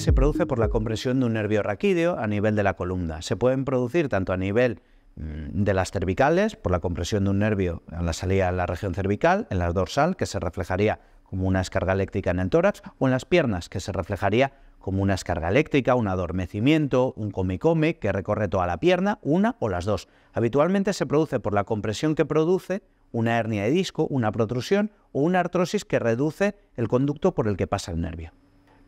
se produce por la compresión de un nervio raquídeo a nivel de la columna. Se pueden producir tanto a nivel mm, de las cervicales, por la compresión de un nervio en la salida de la región cervical, en la dorsal, que se reflejaría como una descarga eléctrica en el tórax, o en las piernas, que se reflejaría como una descarga eléctrica, un adormecimiento, un comicome que recorre toda la pierna, una o las dos. Habitualmente se produce por la compresión que produce una hernia de disco, una protrusión o una artrosis que reduce el conducto por el que pasa el nervio.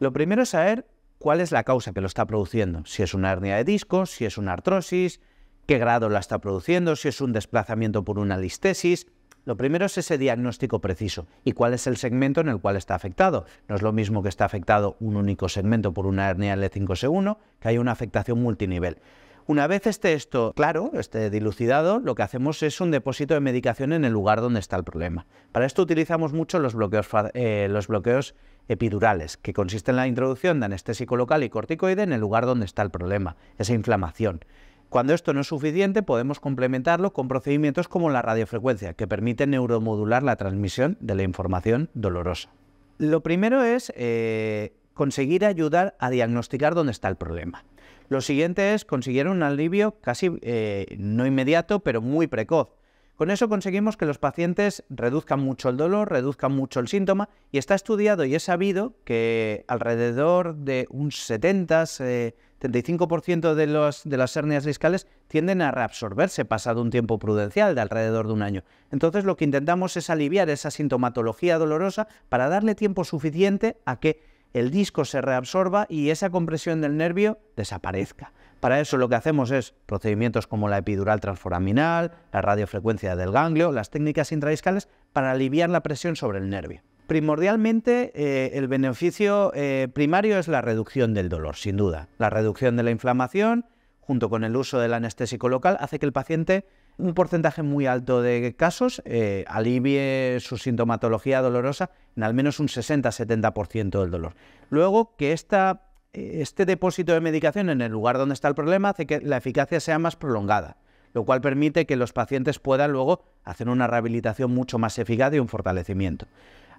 Lo primero es saber cuál es la causa que lo está produciendo. Si es una hernia de disco, si es una artrosis, qué grado la está produciendo, si es un desplazamiento por una listesis. Lo primero es ese diagnóstico preciso y cuál es el segmento en el cual está afectado. No es lo mismo que está afectado un único segmento por una hernia L5S1 que hay una afectación multinivel. Una vez esté esto claro, esté dilucidado, lo que hacemos es un depósito de medicación en el lugar donde está el problema. Para esto utilizamos mucho los bloqueos, eh, los bloqueos epidurales, que consiste en la introducción de anestésico local y corticoide en el lugar donde está el problema, esa inflamación. Cuando esto no es suficiente, podemos complementarlo con procedimientos como la radiofrecuencia, que permite neuromodular la transmisión de la información dolorosa. Lo primero es eh, conseguir ayudar a diagnosticar dónde está el problema. Lo siguiente es conseguir un alivio casi eh, no inmediato, pero muy precoz. Con eso conseguimos que los pacientes reduzcan mucho el dolor, reduzcan mucho el síntoma y está estudiado y es sabido que alrededor de un 70, 75% de, de las hernias discales tienden a reabsorberse pasado un tiempo prudencial de alrededor de un año. Entonces lo que intentamos es aliviar esa sintomatología dolorosa para darle tiempo suficiente a que el disco se reabsorba y esa compresión del nervio desaparezca. Para eso lo que hacemos es procedimientos como la epidural transforaminal, la radiofrecuencia del ganglio, las técnicas intradiscales para aliviar la presión sobre el nervio. Primordialmente, eh, el beneficio eh, primario es la reducción del dolor, sin duda, la reducción de la inflamación junto con el uso del anestésico local, hace que el paciente, un porcentaje muy alto de casos, eh, alivie su sintomatología dolorosa en al menos un 60-70% del dolor. Luego, que esta, eh, este depósito de medicación en el lugar donde está el problema hace que la eficacia sea más prolongada, lo cual permite que los pacientes puedan luego hacer una rehabilitación mucho más eficaz y un fortalecimiento.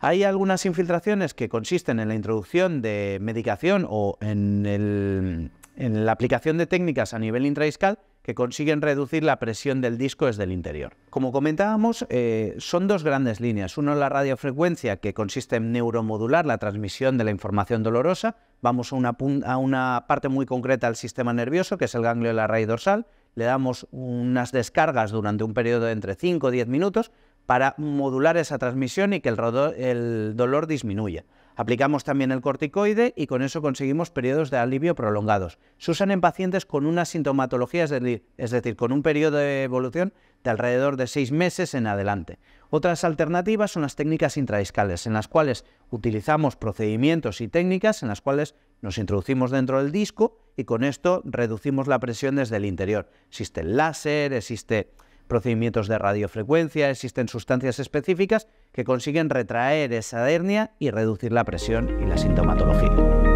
Hay algunas infiltraciones que consisten en la introducción de medicación o en el en la aplicación de técnicas a nivel intradiscal que consiguen reducir la presión del disco desde el interior. Como comentábamos, eh, son dos grandes líneas. Uno, la radiofrecuencia, que consiste en neuromodular la transmisión de la información dolorosa. Vamos a una, parte muy concreta del sistema nervioso, que es el ganglio de la raíz dorsal. Le damos unas descargas durante un periodo de entre 5 o 10 minutos para modular esa transmisión y que el dolor disminuya. Aplicamos también el corticoide y con eso conseguimos periodos de alivio prolongados. Se usan en pacientes con una sintomatología, es decir, con un periodo de evolución de alrededor de seis meses en adelante. Otras alternativas son las técnicas intradiscales, en las cuales utilizamos procedimientos y técnicas en las cuales nos introducimos dentro del disco y con esto reducimos la presión desde el interior. Existe el láser, existe procedimientos de radiofrecuencia, existen sustancias específicas que consiguen retraer esa hernia y reducir la presión y la sintomatología.